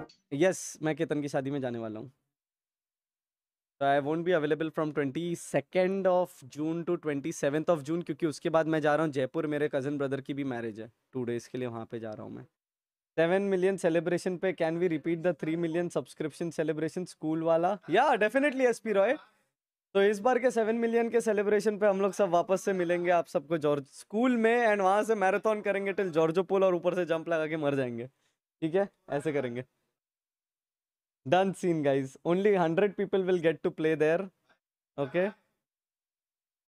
yes yes, मैं केतन की शादी में जाने वाला हूँ तो I won't be available from twenty second of June to twenty seventh of June क्योंकि उसके बाद मैं जा रहा हूँ जयपुर मेरे कज़न ब्रदर की भी मैरिज है टू डेज़ के लिए वहाँ पे जा रहा हूँ मैं सेवन मिलियन सेलिब्रेशन पे can we repeat the three million subscription celebration school वाला या डेफिनेटली एस पी रॉय तो इस बार के सेवन मिलियन के सेलिब्रेशन पे हम लोग सब वापस से मिलेंगे आप सबको जॉर्ज स्कूल में एंड वहाँ से मैराथन करेंगे टिल जॉर्जो पुल और ऊपर से जंप लगा के मर जाएंगे ठीक है ऐसे करेंगे done scene guys only 100 people will get to play there okay